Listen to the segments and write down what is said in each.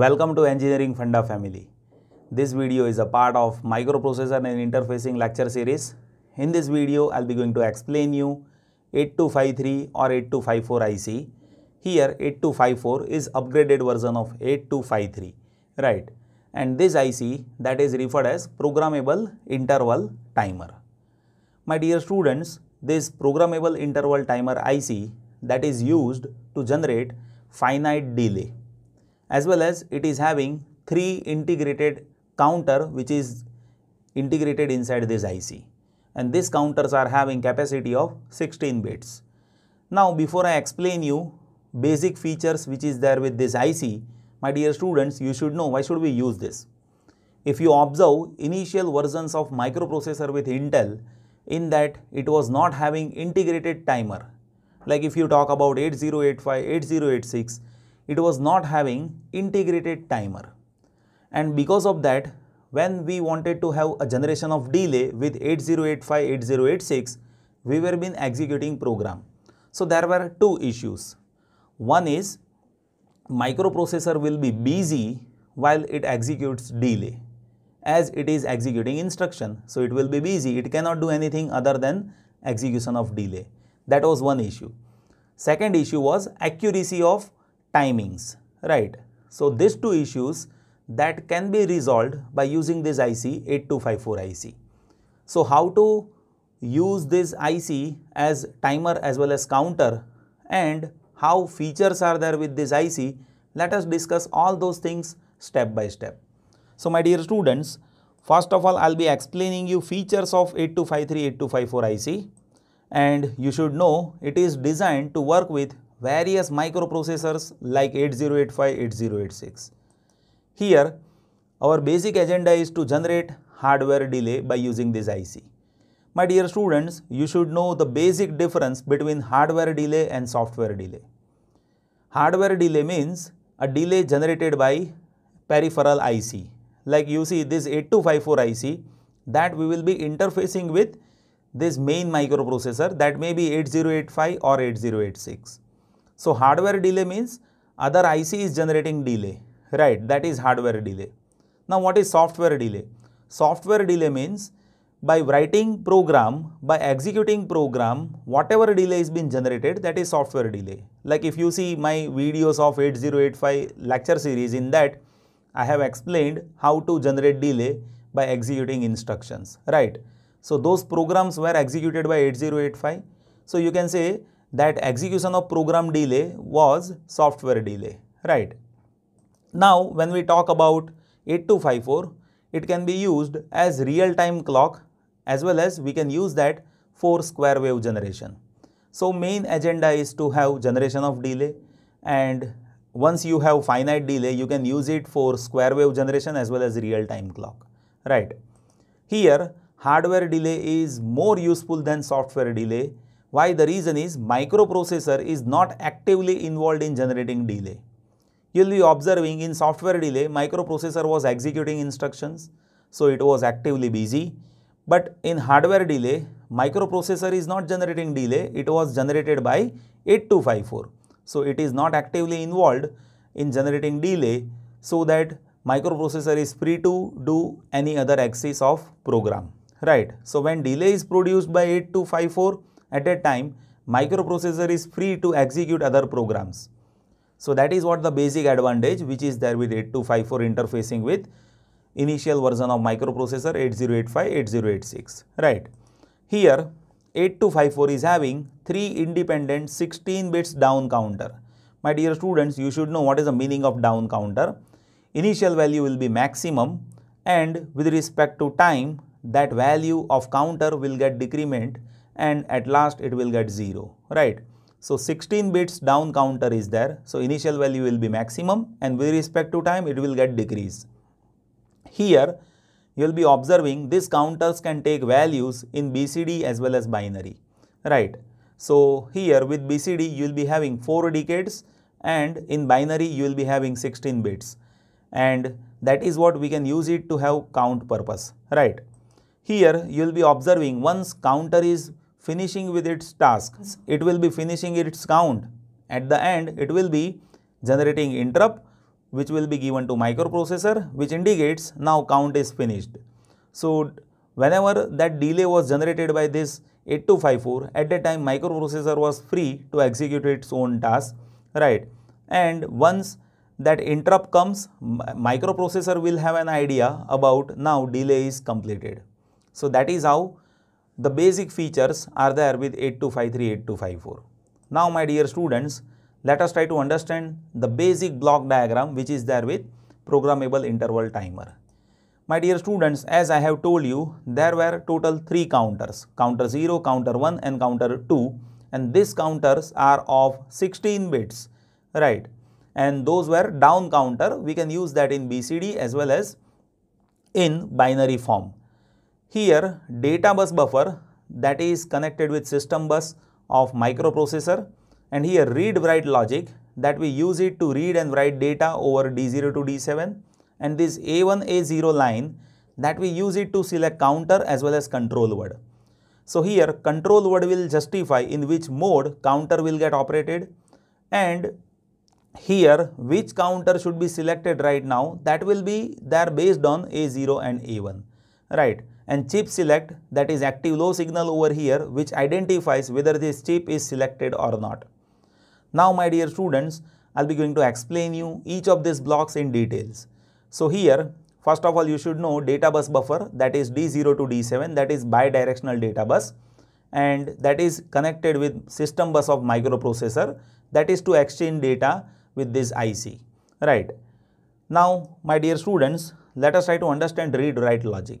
Welcome to Engineering Funda family. This video is a part of Microprocessor and Interfacing lecture series. In this video, I'll be going to explain you 8253 or 8254 IC. Here 8254 is upgraded version of 8253, right? And this IC that is referred as Programmable Interval Timer. My dear students, this Programmable Interval Timer IC that is used to generate finite delay as well as it is having three integrated counter which is integrated inside this IC and these counters are having capacity of 16 bits. Now before I explain you basic features which is there with this IC, my dear students you should know why should we use this. If you observe initial versions of microprocessor with Intel in that it was not having integrated timer like if you talk about 8085, 8086 it was not having integrated timer and because of that when we wanted to have a generation of delay with 8085 8086 we were been executing program so there were two issues one is microprocessor will be busy while it executes delay as it is executing instruction so it will be busy it cannot do anything other than execution of delay that was one issue second issue was accuracy of timings, right? So these two issues that can be resolved by using this IC 8254 IC. So how to use this IC as timer as well as counter and how features are there with this IC, let us discuss all those things step by step. So my dear students, first of all I'll be explaining you features of 8253-8254 IC and you should know it is designed to work with various microprocessors like 8085, 8086. Here, our basic agenda is to generate hardware delay by using this IC. My dear students, you should know the basic difference between hardware delay and software delay. Hardware delay means a delay generated by peripheral IC. Like you see this 8254 IC that we will be interfacing with this main microprocessor that may be 8085 or 8086. So hardware delay means other IC is generating delay, right? That is hardware delay. Now what is software delay? Software delay means by writing program, by executing program, whatever delay is being generated, that is software delay. Like if you see my videos of 8085 lecture series, in that I have explained how to generate delay by executing instructions, right? So those programs were executed by 8085. So you can say that execution of program delay was software delay, right? Now, when we talk about 8254, it can be used as real-time clock as well as we can use that for square wave generation. So, main agenda is to have generation of delay and once you have finite delay, you can use it for square wave generation as well as real-time clock, right? Here, hardware delay is more useful than software delay why? The reason is microprocessor is not actively involved in generating delay. You will be observing in software delay, microprocessor was executing instructions, so it was actively busy. But in hardware delay, microprocessor is not generating delay, it was generated by 8254. So it is not actively involved in generating delay so that microprocessor is free to do any other axis of program, right? So when delay is produced by 8254, at a time, microprocessor is free to execute other programs. So that is what the basic advantage which is there with 8254 interfacing with initial version of microprocessor 8085, 8086, right. Here 8254 is having 3 independent 16 bits down counter. My dear students, you should know what is the meaning of down counter. Initial value will be maximum and with respect to time, that value of counter will get decrement and at last it will get 0, right? So 16 bits down counter is there. So initial value will be maximum and with respect to time it will get decrease. Here you will be observing these counters can take values in BCD as well as binary, right? So here with BCD you will be having 4 decades and in binary you will be having 16 bits and that is what we can use it to have count purpose, right? Here you will be observing once counter is finishing with its tasks. It will be finishing its count. At the end, it will be generating interrupt which will be given to microprocessor which indicates now count is finished. So, whenever that delay was generated by this 8254, at that time microprocessor was free to execute its own task, right? And once that interrupt comes, microprocessor will have an idea about now delay is completed. So, that is how the basic features are there with 8253, 8254. Now, my dear students, let us try to understand the basic block diagram which is there with programmable interval timer. My dear students, as I have told you, there were total three counters, counter 0, counter 1 and counter 2 and these counters are of 16 bits, right? And those were down counter, we can use that in BCD as well as in binary form. Here data bus buffer that is connected with system bus of microprocessor and here read write logic that we use it to read and write data over D0 to D7 and this A1 A0 line that we use it to select counter as well as control word. So here control word will justify in which mode counter will get operated and here which counter should be selected right now that will be there based on A0 and A1 right and chip select that is active low signal over here which identifies whether this chip is selected or not. Now my dear students, I'll be going to explain you each of these blocks in details. So here first of all you should know data bus buffer that is D0 to D7 that is bidirectional data bus and that is connected with system bus of microprocessor that is to exchange data with this IC right. Now my dear students let us try to understand read write logic.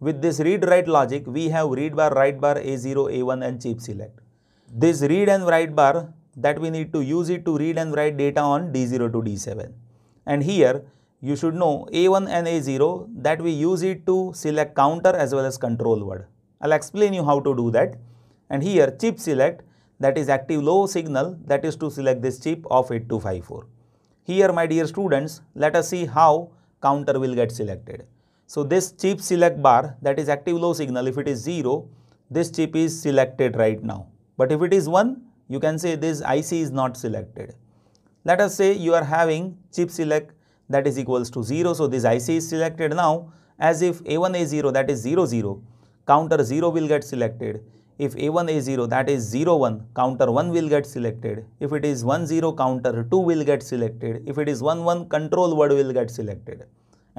With this read-write logic, we have read bar, write bar, A0, A1 and chip select. This read and write bar that we need to use it to read and write data on D0 to D7. And here you should know A1 and A0 that we use it to select counter as well as control word. I'll explain you how to do that. And here chip select that is active low signal that is to select this chip of 8254. Here my dear students, let us see how counter will get selected. So this chip select bar that is active low signal if it is 0 this chip is selected right now. But if it is 1 you can say this IC is not selected. Let us say you are having chip select that is equals to 0. So this IC is selected now as if A1A0 that is 0 0 counter 0 will get selected. If A1A0 that is 0 1 counter 1 will get selected. If it is 1 0 counter 2 will get selected. If it is 1 1 control word will get selected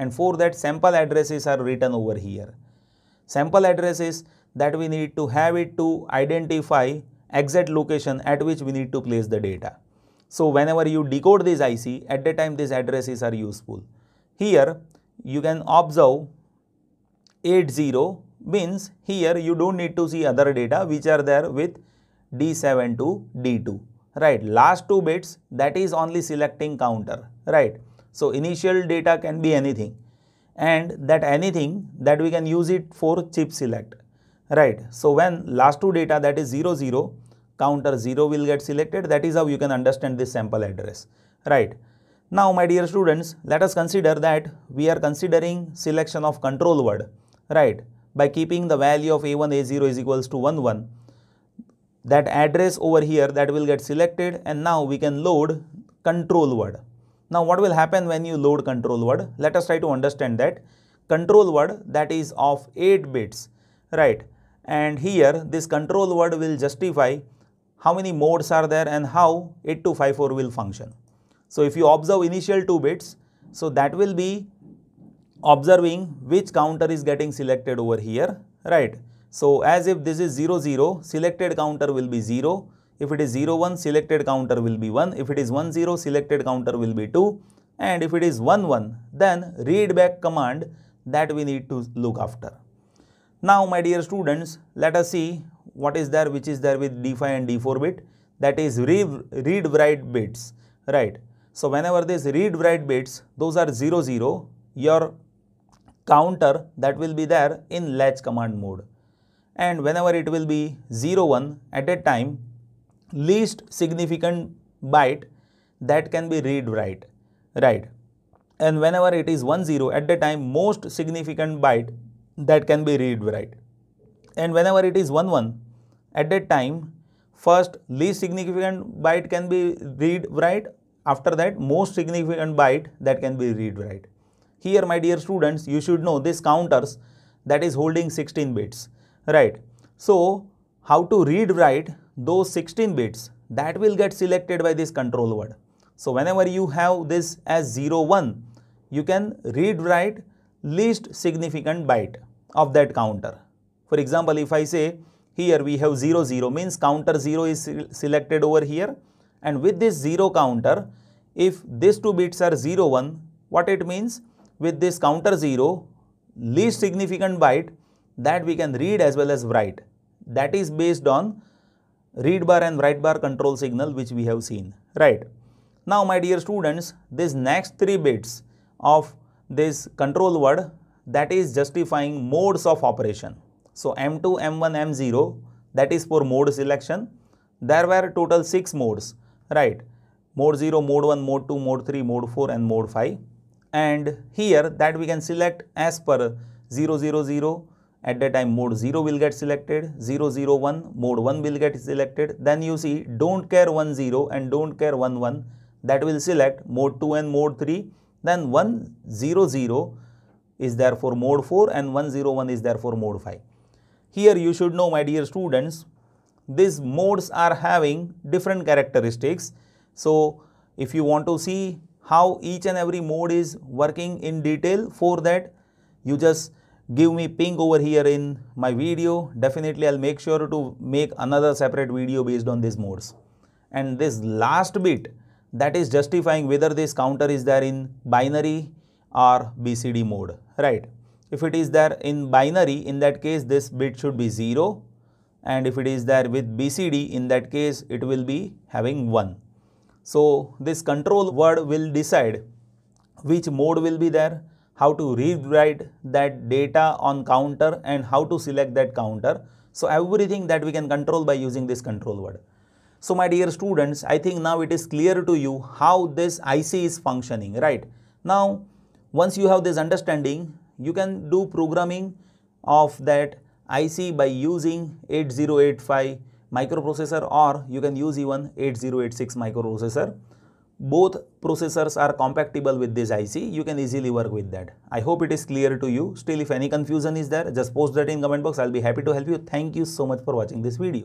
and for that sample addresses are written over here. Sample addresses that we need to have it to identify exact location at which we need to place the data. So whenever you decode this IC, at the time these addresses are useful. Here you can observe 80 means here you don't need to see other data which are there with D7 to D2, right? Last two bits that is only selecting counter, right? So, initial data can be anything and that anything that we can use it for chip select, right. So, when last two data that is 0, 0, counter 0 will get selected that is how you can understand this sample address, right. Now, my dear students, let us consider that we are considering selection of control word, right, by keeping the value of A1, A0 is equals to 1, 1 that address over here that will get selected and now we can load control word now what will happen when you load control word? Let us try to understand that. Control word that is of 8 bits, right? And here this control word will justify how many modes are there and how 8254 will function. So if you observe initial 2 bits, so that will be observing which counter is getting selected over here, right? So as if this is 0, 0, selected counter will be 0. If it is 0, 1, selected counter will be 1. If it is 1, 0, selected counter will be 2. And if it is 1, 1, then read back command that we need to look after. Now, my dear students, let us see what is there which is there with D5 and D4 bit. That is read write bits, right? So, whenever this read write bits, those are 0, 0, your counter that will be there in latch command mode. And whenever it will be 0, 1 at a time, least significant byte that can be read write right and whenever it is 1 0 at the time most significant byte that can be read write and whenever it is 1 1 at that time first least significant byte can be read write after that most significant byte that can be read write here my dear students you should know this counters that is holding 16 bits right so how to read write those 16 bits that will get selected by this control word. So whenever you have this as 0, 1, you can read write least significant byte of that counter. For example, if I say here we have 0, 0 means counter 0 is selected over here and with this 0 counter, if these two bits are 0, 1, what it means? With this counter 0, least significant byte that we can read as well as write. That is based on read bar and write bar control signal which we have seen, right. Now my dear students, this next three bits of this control word that is justifying modes of operation. So M2, M1, M0 that is for mode selection. There were total 6 modes, right. Mode 0, mode 1, mode 2, mode 3, mode 4 and mode 5. And here that we can select as per 000, at the time mode 0 will get selected 001 mode 1 will get selected then you see don't care 1 0 and don't care 1 1 that will select mode 2 and mode 3 then 1 0 0 is there for mode 4 and 101 is there for mode 5 here you should know my dear students these modes are having different characteristics so if you want to see how each and every mode is working in detail for that you just give me ping over here in my video definitely I'll make sure to make another separate video based on these modes and this last bit that is justifying whether this counter is there in binary or BCD mode right if it is there in binary in that case this bit should be 0 and if it is there with BCD in that case it will be having 1 so this control word will decide which mode will be there how to rewrite that data on counter and how to select that counter. So everything that we can control by using this control word. So my dear students, I think now it is clear to you how this IC is functioning, right? Now, once you have this understanding, you can do programming of that IC by using 8085 microprocessor or you can use even 8086 microprocessor both processors are compatible with this IC you can easily work with that I hope it is clear to you still if any confusion is there just post that in comment box I'll be happy to help you thank you so much for watching this video